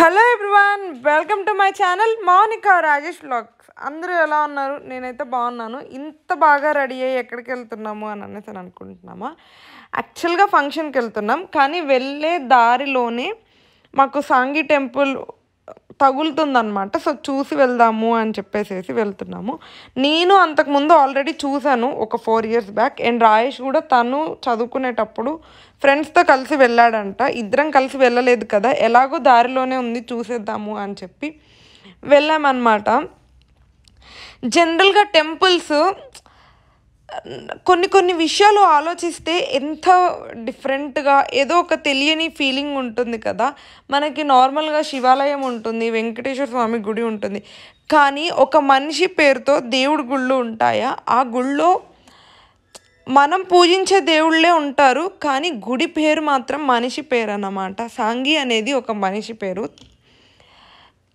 hello everyone welcome to my channel Mounika Rajesh blogs అందరూ ఎలా ఉన్నారు నేనైతే బాగున్నాను ఇంత బాగా రెడీ అయ్యి ఎక్కడికి వెళ్తున్నాము అని అనేసి అనుకుంటున్నామా యాక్చువల్గా ఫంక్షన్కి వెళ్తున్నాం కానీ వెళ్ళే దారిలోనే మాకు సాంగి టెంపుల్ తగులుతుందనమాట సో చూసి వెళ్దాము అని చెప్పేసేసి వెళ్తున్నాము నేను అంతకుముందు ఆల్రెడీ చూశాను ఒక four years back and Rajesh కూడా తను చదువుకునేటప్పుడు ఫ్రెండ్స్తో కలిసి వెళ్ళాడంట ఇద్దరం కలిసి వెళ్ళలేదు కదా ఎలాగో దారిలోనే ఉంది చూసేద్దాము అని చెప్పి వెళ్ళామన్నమాట జనరల్గా టెంపుల్స్ కొన్ని కొన్ని విషయాలు ఆలోచిస్తే ఎంత డిఫరెంట్గా ఏదో ఒక తెలియని ఫీలింగ్ ఉంటుంది కదా మనకి నార్మల్గా శివాలయం ఉంటుంది వెంకటేశ్వర స్వామి గుడి ఉంటుంది కానీ ఒక మనిషి పేరుతో దేవుడి గుళ్ళు ఉంటాయా ఆ గుళ్ళో మనం పూజించే దేవుళ్ళే ఉంటారు కానీ గుడి పేరు మాత్రం మనిషి పేరు అన్నమాట సాంగి అనేది ఒక మనిషి పేరు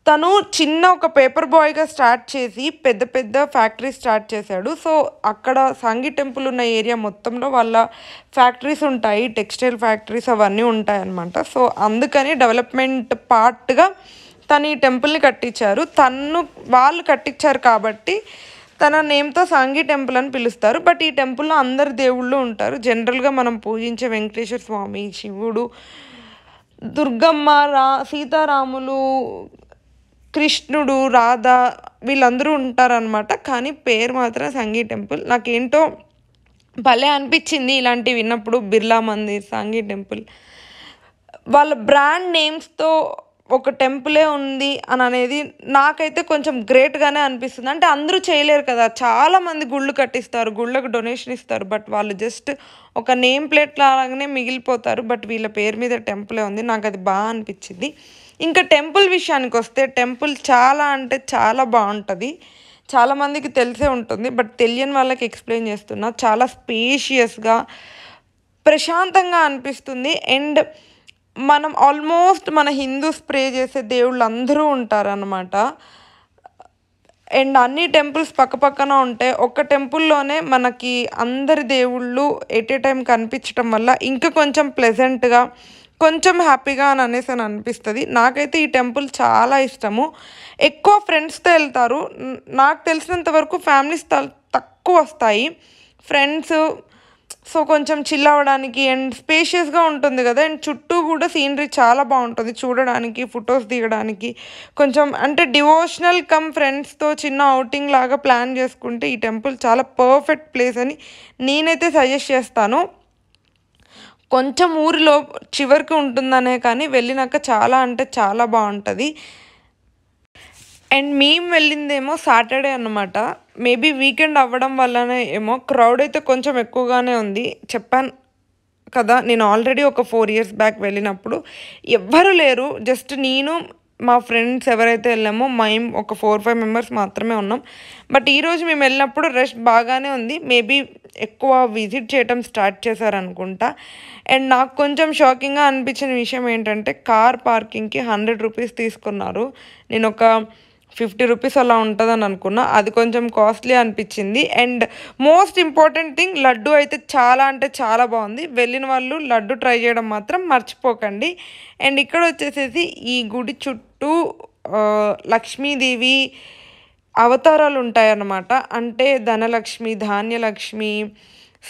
తను చిన్న ఒక పేపర్ బాయ్గా స్టార్ట్ చేసి పెద్ద పెద్ద ఫ్యాక్టరీ స్టార్ట్ చేశాడు సో అక్కడ సంగి టెంపుల్ ఉన్న ఏరియా మొత్తంలో వాళ్ళ ఫ్యాక్టరీస్ ఉంటాయి టెక్స్టైల్ ఫ్యాక్టరీస్ అవన్నీ ఉంటాయన్నమాట సో అందుకని డెవలప్మెంట్ పార్ట్గా తను ఈ టెంపుల్ని కట్టించారు తను వాళ్ళు కట్టించారు కాబట్టి తన నేమ్తో సాంగి టెంపుల్ అని పిలుస్తారు బట్ ఈ టెంపుల్లో అందరు దేవుళ్ళు ఉంటారు జనరల్గా మనం పూజించే వెంకటేశ్వర స్వామి శివుడు దుర్గమ్మ రా సీతారాములు కృష్ణుడు రాధ వీళ్ళందరూ ఉంటారనమాట కానీ పేరు మాత్రం సంఘీ టెంపుల్ నాకేంటో భలే అనిపించింది ఇలాంటివి విన్నప్పుడు బిర్లా మందిర్ సంఘీ టెంపుల్ వాళ్ళ బ్రాండ్ నేమ్స్తో ఒక టెంపులే ఉంది అని అనేది నాకైతే కొంచెం గ్రేట్గానే అనిపిస్తుంది అంటే అందరూ చేయలేరు కదా చాలామంది గుళ్ళు కట్టిస్తారు గుళ్ళకు డొనేషన్ ఇస్తారు బట్ వాళ్ళు జస్ట్ ఒక నేమ్ ప్లేట్ లాగానే మిగిలిపోతారు బట్ వీళ్ళ పేరు మీద టెంపులే ఉంది నాకు అది బాగా అనిపించింది ఇంకా టెంపుల్ విషయానికి వస్తే టెంపుల్ చాలా అంటే చాలా బాగుంటుంది చాలామందికి తెలిసే ఉంటుంది బట్ తెలియని వాళ్ళకి ఎక్స్ప్లెయిన్ చేస్తున్నా చాలా స్పేషియస్గా ప్రశాంతంగా అనిపిస్తుంది అండ్ మనం ఆల్మోస్ట్ మన హిందూస్ ప్రే చేసే దేవుళ్ళు అందరూ ఉంటారనమాట అండ్ అన్ని టెంపుల్స్ పక్కపక్కన ఉంటే ఒక టెంపుల్లోనే మనకి అందరి దేవుళ్ళు ఎట్ ఏ టైం కనిపించటం వల్ల ఇంకా కొంచెం ప్లెజెంట్గా కొంచెం హ్యాపీగా అని అనేసి అని అనిపిస్తుంది నాకైతే ఈ టెంపుల్ చాలా ఇష్టము ఎక్కువ ఫ్రెండ్స్తో వెళ్తారు నాకు తెలిసినంత వరకు ఫ్యామిలీస్ తక్కువ వస్తాయి ఫ్రెండ్స్ సో కొంచెం చిల్ అవ్వడానికి అండ్ స్పేషియస్గా ఉంటుంది కదా అండ్ చుట్టూ కూడా సీనరీ చాలా బాగుంటుంది చూడడానికి ఫొటోస్ దిగడానికి కొంచెం అంటే డివోషనల్ కమ్ ఫ్రెండ్స్తో చిన్న అవుటింగ్ లాగా ప్లాన్ చేసుకుంటే ఈ టెంపుల్ చాలా పర్ఫెక్ట్ ప్లేస్ అని నేనైతే సజెస్ట్ చేస్తాను కొంచెం ఊరిలో చివరికి ఉంటుందనే కానీ వెళ్ళినాక చాలా అంటే చాలా బాగుంటుంది అండ్ మేము వెళ్ళిందేమో సాటర్డే అనమాట మేబీ వీకెండ్ అవ్వడం వల్లనే ఏమో క్రౌడ్ అయితే కొంచెం ఎక్కువగానే ఉంది చెప్పాను కదా నేను ఆల్రెడీ ఒక ఫోర్ ఇయర్స్ బ్యాక్ వెళ్ళినప్పుడు ఎవ్వరు లేరు జస్ట్ నేను మా ఫ్రెండ్స్ ఎవరైతే వెళ్ళామో మేము ఒక ఫోర్ ఫైవ్ మెంబర్స్ మాత్రమే ఉన్నాం బట్ ఈరోజు మేము వెళ్ళినప్పుడు రెస్ట్ బాగానే ఉంది మేబీ ఎక్కువ విజిట్ చేయటం స్టార్ట్ చేశారనుకుంటా అండ్ నాకు కొంచెం షాకింగ్గా అనిపించిన విషయం ఏంటంటే కార్ పార్కింగ్కి హండ్రెడ్ రూపీస్ తీసుకున్నారు నేను ఒక ఫిఫ్టీ రూపీస్ అలా ఉంటుందని అనుకున్నా అది కొంచెం కాస్ట్లీ అనిపించింది and most important thing laddu అయితే చాలా అంటే చాలా బాగుంది వెళ్ళిన వాళ్ళు లడ్డు ట్రై చేయడం మాత్రం మర్చిపోకండి అండ్ ఇక్కడ వచ్చేసేసి ఈ గుడి చుట్టూ లక్ష్మీదేవి అవతారాలు ఉంటాయన్నమాట అంటే ధనలక్ష్మి ధాన్యలక్ష్మి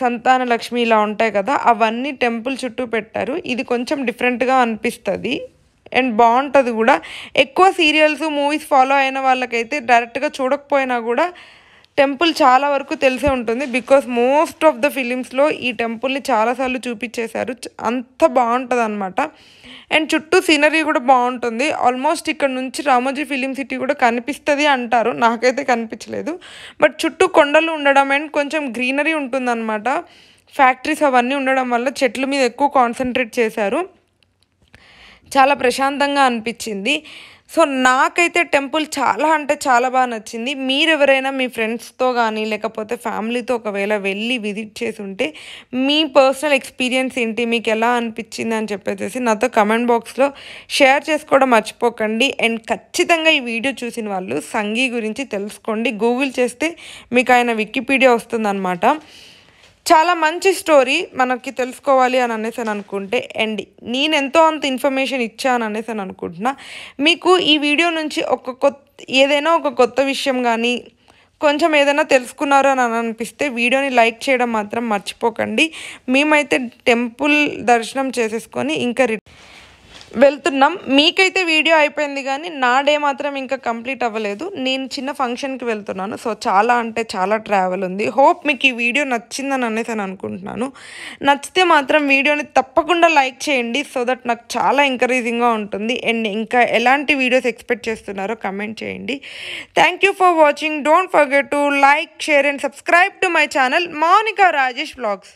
సంతాన లక్ష్మి ఇలా ఉంటాయి కదా అవన్నీ టెంపుల్ చుట్టూ పెట్టారు ఇది కొంచెం డిఫరెంట్గా అనిపిస్తుంది అండ్ బాగుంటుంది కూడా ఎక్కువ సీరియల్స్ మూవీస్ ఫాలో అయిన వాళ్ళకైతే డైరెక్ట్గా చూడకపోయినా కూడా టెంపుల్ చాలా వరకు తెలిసే ఉంటుంది బికాస్ మోస్ట్ ఆఫ్ ద ఫిలిమ్స్లో ఈ టెంపుల్ని చాలాసార్లు చూపించేశారు అంత బాగుంటుంది అనమాట అండ్ చుట్టూ సీనరీ కూడా బాగుంటుంది ఆల్మోస్ట్ ఇక్కడ నుంచి రామోజీ ఫిలిం సిటీ కూడా కనిపిస్తుంది అంటారు నాకైతే కనిపించలేదు బట్ చుట్టూ కొండలు ఉండడం అండ్ కొంచెం గ్రీనరీ ఉంటుందన్నమాట ఫ్యాక్టరీస్ అవన్నీ ఉండడం వల్ల చెట్ల మీద ఎక్కువ కాన్సన్ట్రేట్ చేశారు చాలా ప్రశాంతంగా అనిపించింది సో నాకైతే టెంపుల్ చాలా అంటే చాలా బాగా నచ్చింది మీరు ఎవరైనా మీ ఫ్రెండ్స్తో కానీ లేకపోతే ఫ్యామిలీతో ఒకవేళ వెళ్ళి విజిట్ చేసి ఉంటే మీ పర్సనల్ ఎక్స్పీరియన్స్ ఏంటి మీకు ఎలా అనిపించింది అని చెప్పేసి నాతో కమెంట్ బాక్స్లో షేర్ చేసుకోవడం మర్చిపోకండి అండ్ ఖచ్చితంగా ఈ వీడియో చూసిన వాళ్ళు సంఘీ గురించి తెలుసుకోండి గూగుల్ చేస్తే మీకు ఆయన వికీపీడియా వస్తుందన్నమాట చాలా మంచి స్టోరీ మనకి తెలుసుకోవాలి అని అనేసి అని అనుకుంటే ఎండి నేను ఎంతో అంత ఇన్ఫర్మేషన్ ఇచ్చాను అనేసి అని అనుకుంటున్నా మీకు ఈ వీడియో నుంచి ఒక కొత్త ఏదైనా ఒక కొత్త విషయం కానీ కొంచెం ఏదైనా తెలుసుకున్నారు అని అనిపిస్తే వీడియోని లైక్ చేయడం మాత్రం మర్చిపోకండి మేమైతే టెంపుల్ దర్శనం చేసేసుకొని ఇంకా వెళ్తున్నాం మీకైతే వీడియో అయిపోయింది కానీ నా డే మాత్రం ఇంకా కంప్లీట్ అవ్వలేదు నేను చిన్న ఫంక్షన్కి వెళ్తున్నాను సో చాలా అంటే చాలా ట్రావెల్ ఉంది హోప్ మీకు ఈ వీడియో నచ్చిందని అనేసి అని అనుకుంటున్నాను నచ్చితే మాత్రం వీడియోని తప్పకుండా లైక్ చేయండి సో దట్ నాకు చాలా ఎంకరేజింగ్గా ఉంటుంది అండ్ ఇంకా ఎలాంటి వీడియోస్ ఎక్స్పెక్ట్ చేస్తున్నారో కమెంట్ చేయండి thank for watching don't forget to like share and subscribe to my channel Mounika Rajesh blogs